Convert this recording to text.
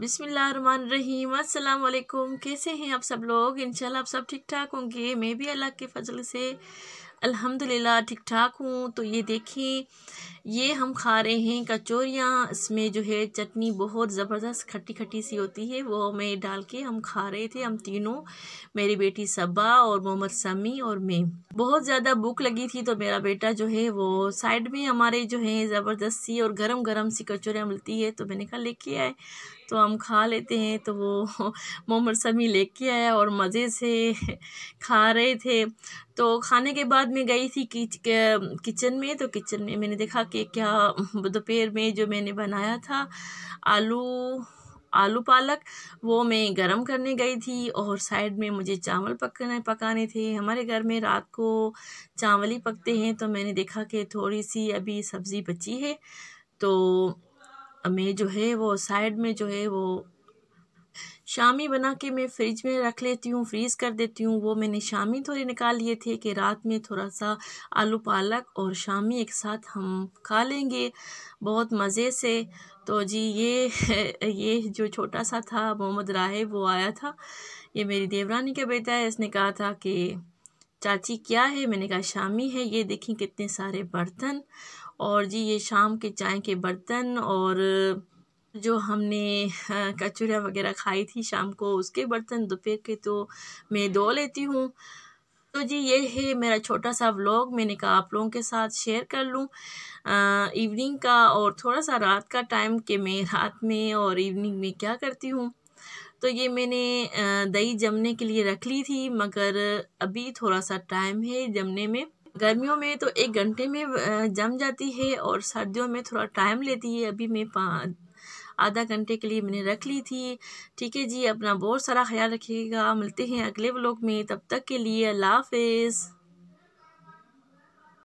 बिसमीम अल्लाम कैसे हैं आप सब लोग इंशाल्लाह आप सब ठीक ठाक होंगे मैं भी अल्लाह के फजल से अल्हम्दुलिल्लाह ठीक ठाक हूँ तो ये देखें ये हम खा रहे हैं कचोरियाँ इसमें जो है चटनी बहुत ज़बरदस्त खट्टी खट्टी सी होती है वो मैं डाल के हम खा रहे थे हम तीनों मेरी बेटी सबा और मोहम्मद समी और मैं बहुत ज़्यादा भूख लगी थी तो मेरा बेटा जो है वो साइड में हमारे जो है ज़बरदस्त सी और गरम गरम सी कचोरियाँ मिलती है तो मैंने कहा लेके आए तो हम खा लेते हैं तो वो मोहम्मद समी लेके आया और मज़े से खा रहे थे तो खाने के बाद मैं गई थी किच, किचन में तो किचन में मैंने देखा कि क्या दोपहर में जो मैंने बनाया था आलू आलू पालक वो मैं गरम करने गई थी और साइड में मुझे चावल पकने पकाने थे हमारे घर में रात को चावल ही पकते हैं तो मैंने देखा कि थोड़ी सी अभी सब्ज़ी बची है तो मैं जो है वो साइड में जो है वो शामी बना के मैं फ्रिज में रख लेती हूँ फ्रीज़ कर देती हूँ वो मैंने शामी थोड़े निकाल लिए थे कि रात में थोड़ा सा आलू पालक और शामी एक साथ हम खा लेंगे बहुत मज़े से तो जी ये ये जो छोटा सा था मोहम्मद राहे वो आया था ये मेरी देवरानी का बेटा है इसने कहा था कि चाची क्या है मैंने कहा शामी है ये देखें कितने सारे बर्तन और जी ये शाम के चाय के बर्तन और जो हमने कचौड़िया वगैरह खाई थी शाम को उसके बर्तन दोपहर के तो मैं धो लेती हूँ तो जी ये है मेरा छोटा सा व्लॉग मैंने कहा आप लोगों के साथ शेयर कर लूँ इवनिंग का और थोड़ा सा रात का टाइम कि मैं रात में और इवनिंग में क्या करती हूँ तो ये मैंने दही जमने के लिए रख ली थी मगर अभी थोड़ा सा टाइम है जमने में गर्मियों में तो एक घंटे में जम जाती है और सर्दियों में थोड़ा टाइम लेती है अभी मैं आधा घंटे के लिए मैंने रख ली थी ठीक है जी अपना बहुत सारा ख्याल रखिएगा मिलते हैं अगले ब्लॉग में तब तक के लिए अल्लाह हाफिज़